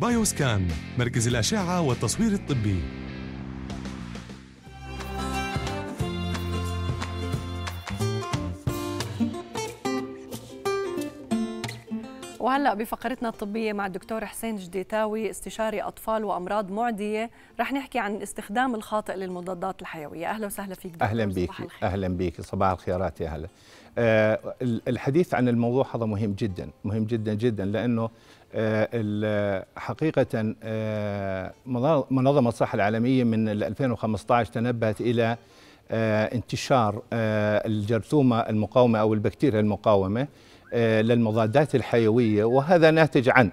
بايوسكان مركز الأشعة والتصوير الطبي وهلا بفقرتنا الطبيه مع الدكتور حسين جديتاوي استشاري اطفال وامراض معديه رح نحكي عن الاستخدام الخاطئ للمضادات الحيويه اهلا وسهلا فيك دكتور اهلا بك اهلا بك صباح الخيرات يا هلا أه الحديث عن الموضوع هذا مهم جدا مهم جدا جدا لانه آه، حقيقة آه، منظمة الصحة العالمية من 2015 تنبهت إلى آه، انتشار الجرثومة المقاومة أو البكتيريا المقاومة للمضادات الحيوية وهذا ناتج عن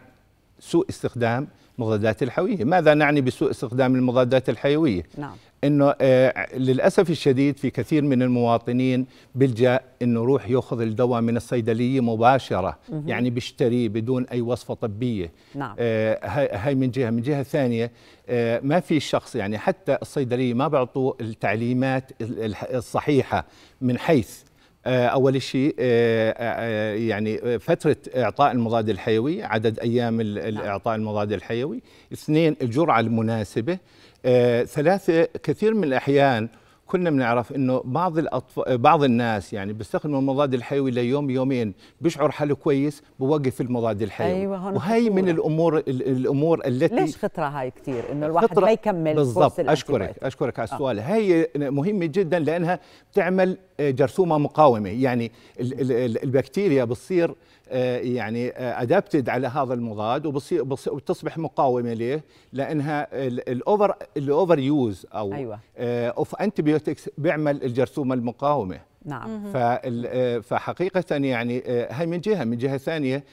سوء استخدام المضادات الحيوية ماذا نعني بسوء استخدام المضادات الحيوية؟ نعم. انه آه، للاسف الشديد في كثير من المواطنين بيلجا انه يروح ياخذ الدواء من الصيدليه مباشره يعني بيشتريه بدون اي وصفه طبيه نعم. آه، هاي من جهه من جهه ثانيه آه، ما في شخص يعني حتى الصيدليه ما بيعطوا التعليمات الصحيحه من حيث آه، اول شيء آه، آه، يعني فتره اعطاء المضاد الحيوي عدد ايام نعم. اعطاء المضاد الحيوي اثنين الجرعه المناسبه ثلاثه كثير من الاحيان كنا بنعرف انه بعض الأطفال بعض الناس يعني بيستخدموا المضاد الحيوي ليوم يومين بيشعر حاله كويس بوقف المضاد الحيوي أيوة وهي خطورة. من الامور الامور التي ليش خطره هاي كثير انه الواحد ما يكمل بالضبط اشكرك اشكرك على آه. السؤال آه. هي مهمه جدا لانها بتعمل آه، جرثومه مقاومه يعني البكتيريا بتصير آه، يعني ادابتد آه، على هذا المضاد وتصبح مقاومه ليه؟ لانها الاوفر الاوفر يوز او أيوة. اوف آه، انتبيوتكس بيعمل الجرثومه المقاومه نعم آه، فحقيقة يعني آه، هاي من جهة من جهة ثانية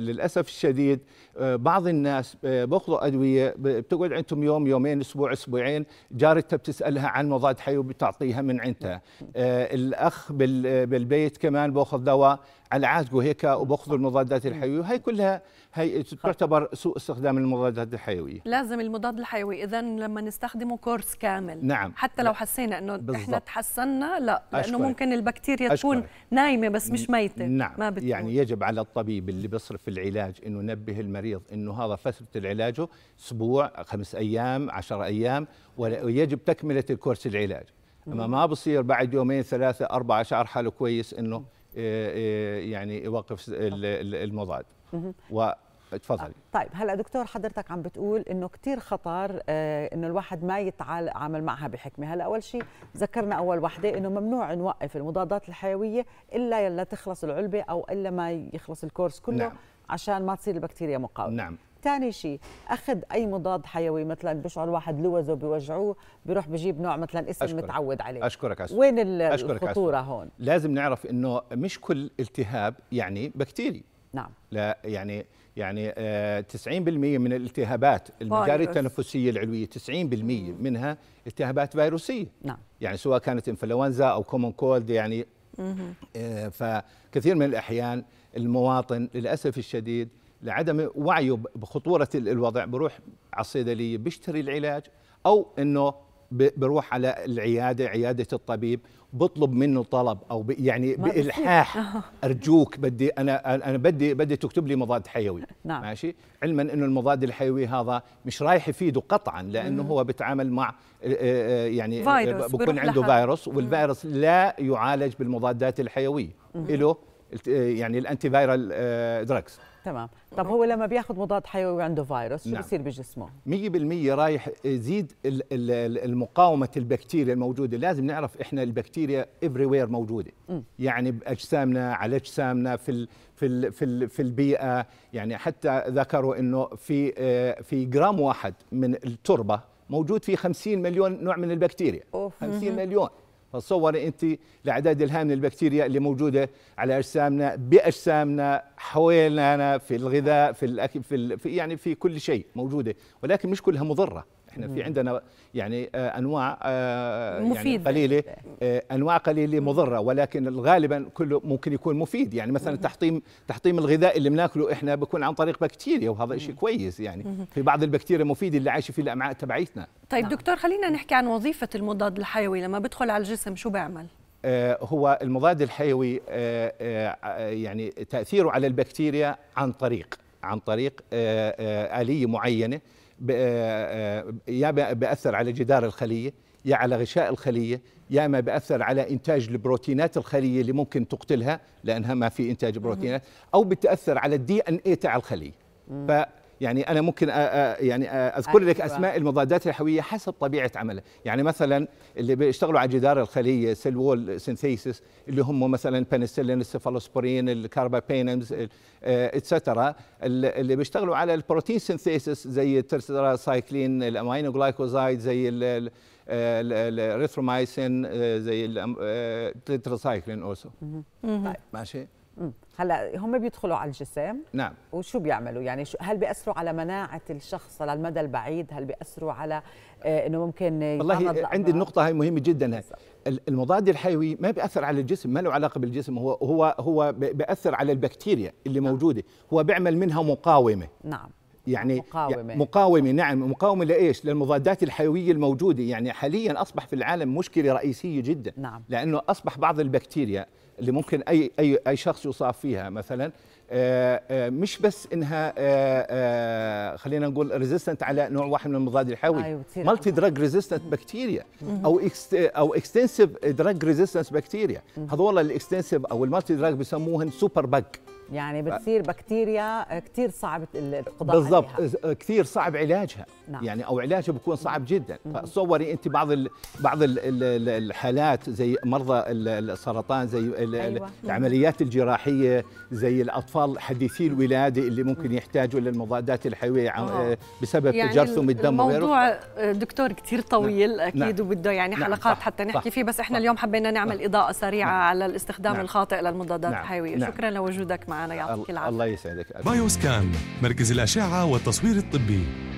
للأسف الشديد آه، بعض الناس بأخذوا أدوية بتقعد عندهم يوم يومين أسبوع أسبوعين جارتها بتسألها عن مضاد حيوي بتعطيها من عندها نعم. الأخ بالبيت كمان بأخذ دواء على عاتقه هيك وباخذ المضادات الحيويه وهي كلها هي تعتبر سوء استخدام المضادات الحيويه لازم المضاد الحيوي اذا لما نستخدمه كورس كامل نعم حتى لو حسينا انه بالضبط. احنا تحسنا لا لانه أشكرك. ممكن البكتيريا أشكرك. تكون نايمه بس مش ميته نعم ما بتكون. يعني يجب على الطبيب اللي بيصرف العلاج انه ينبه المريض انه هذا فتره علاجه اسبوع خمس ايام عشر ايام ويجب تكمله الكورس العلاج اما ما بصير بعد يومين ثلاثه اربعه شعر حاله كويس انه آه، آه، يعني يوقف المضاد اتفضلي آه، طيب هلا دكتور حضرتك عم بتقول انه كثير خطر آه انه الواحد ما يتعامل معها بحكمه هلا اول شيء ذكرنا اول وحده انه ممنوع نوقف المضادات الحيويه الا يلا تخلص العلبه او الا ما يخلص الكورس كله نعم. عشان ما تصير البكتيريا مقاومه نعم ثاني شيء اخذ اي مضاد حيوي مثلا بشعر واحد لوزه بيوجعوه بيروح بجيب نوع مثلا اسم أشكرك. متعود عليه اشكرك أشكرك. وين أشكرك الخطوره أسف. هون لازم نعرف انه مش كل التهاب يعني بكتيري نعم لا يعني يعني 90% آه، من الالتهابات المجاري التنفسيه العلويه 90% منها التهابات فيروسيه نعم يعني سواء كانت انفلونزا او كومون كولد يعني آه، فكثير من الاحيان المواطن للاسف الشديد لعدم وعيه بخطوره الوضع بروح على الصيدليه بيشتري العلاج او انه بروح على العياده عياده الطبيب بطلب منه طلب او يعني بالحاح ارجوك بدي انا انا بدي بدي تكتب لي مضاد حيوي نعم. ماشي علما انه المضاد الحيوي هذا مش رايح يفيده قطعا لانه مم. هو بيتعامل مع آه، آه، يعني فيروس بكون عنده لها. فيروس والفيروس مم. لا يعالج بالمضادات الحيويه له آه، يعني الانتي فايرال دراجز آه، تمام طب هو لما بياخذ مضاد حيوي وعنده فيروس شو نعم. بصير بجسمه 100% رايح يزيد المقاومه البكتيريا الموجوده لازم نعرف احنا البكتيريا افري وير موجوده م. يعني باجسامنا على اجسامنا في الـ في الـ في, الـ في البيئه يعني حتى ذكروا انه في آه، في جرام واحد من التربه موجود فيه 50 مليون نوع من البكتيريا أوف. 50 مليون تصوري انت الاعداد الهامه من البكتيريا اللي موجوده على اجسامنا باجسامنا حوالينا في الغذاء في الاكل في, في يعني في كل شيء موجوده ولكن مش كلها مضره احنا في عندنا يعني آه، انواع آه، يعني قليله آه، انواع قليله مضره ولكن غالبا كله ممكن يكون مفيد يعني مثلا تحطيم تحطيم الغذاء اللي بناكله احنا بيكون عن طريق بكتيريا وهذا شيء كويس يعني في بعض البكتيريا مفيده اللي عايشه في الامعاء تبعيتنا طيب نعم. دكتور خلينا نحكي عن وظيفه المضاد الحيوي لما بدخل على الجسم شو بيعمل هو المضاد الحيوي يعني تاثيره على البكتيريا عن طريق عن طريق آلية معينة آه، آه، يا بأثر على جدار الخلية يا على غشاء الخلية يا ما بأثر على إنتاج البروتينات الخلية اللي ممكن تقتلها لأنها ما في إنتاج بروتينات أو بتأثر على الدي أن إيه تاع الخلية يعني انا ممكن يعني اذكر لك أيوة. اسماء المضادات الحيويه حسب طبيعه عمله يعني مثلا اللي بيشتغلوا على جدار الخليه سيل وول سينثيسيس اللي هم مثلا بنسلين السيفالوسبورين الكاربابينمز اتسترا آه، اللي بيشتغلوا على البروتين سينثيسيس زي الترسيتراسايكلين الامينو جلايكوزايد زي الريثرومايسين آه، زي الترسايكلين اوسو آه، طيب ماشي هلا هم بيدخلوا على الجسم نعم وشو بيعملوا يعني شو هل بياثروا على مناعه الشخص على المدى البعيد هل بياثروا على آه انه ممكن والله عندي النقطه هاي مهمه جدا المضاد الحيوي ما بياثر على الجسم ما له علاقه بالجسم هو هو هو بياثر على البكتيريا اللي نعم. موجوده هو بيعمل منها مقاومه نعم يعني مقاومة مقاومة نعم مقاومة لإيش؟ للمضادات الحيوية الموجودة يعني حاليا أصبح في العالم مشكلة رئيسية جدا نعم. لأنه أصبح بعض البكتيريا اللي ممكن اي اي اي شخص يصاب فيها مثلا آه، آه، مش بس انها آه، خلينا نقول ريزيستنت على نوع واحد من المضاد الحيوي مالتي دراج ريزيستنت بكتيريا او او اكستنسيف دراج ريزيستنس بكتيريا هذول الاكستنسيف او المالتي دراج بيسموهن سوبر باج يعني بتصير بكتيريا كثير صعب القضاء بالضبط كثير صعب علاجها نعم. يعني او علاجها بيكون صعب جدا تصوري يعني انت بعض الـ بعض الـ الحالات زي مرضى السرطان زي أيوة. العمليات الجراحيه زي الاطفال حديثي الولاده اللي ممكن يحتاجوا للمضادات الحيويه آه. آه، بسبب يعني تجرثم الدم الموضوع آه، دكتور كثير نعم. طويل نعم. اكيد نعم. وبده يعني نعم. حلقات نعم. حتى نحكي فيه بس احنا صح. اليوم حبينا نعمل اضاءه سريعه نعم. على الاستخدام نعم. الخاطئ للمضادات نعم. الحيويه نعم. شكرا لوجودك معنا معنا يعطيك العافيه الله يسعدك بايوسكان مركز الاشعه والتصوير الطبي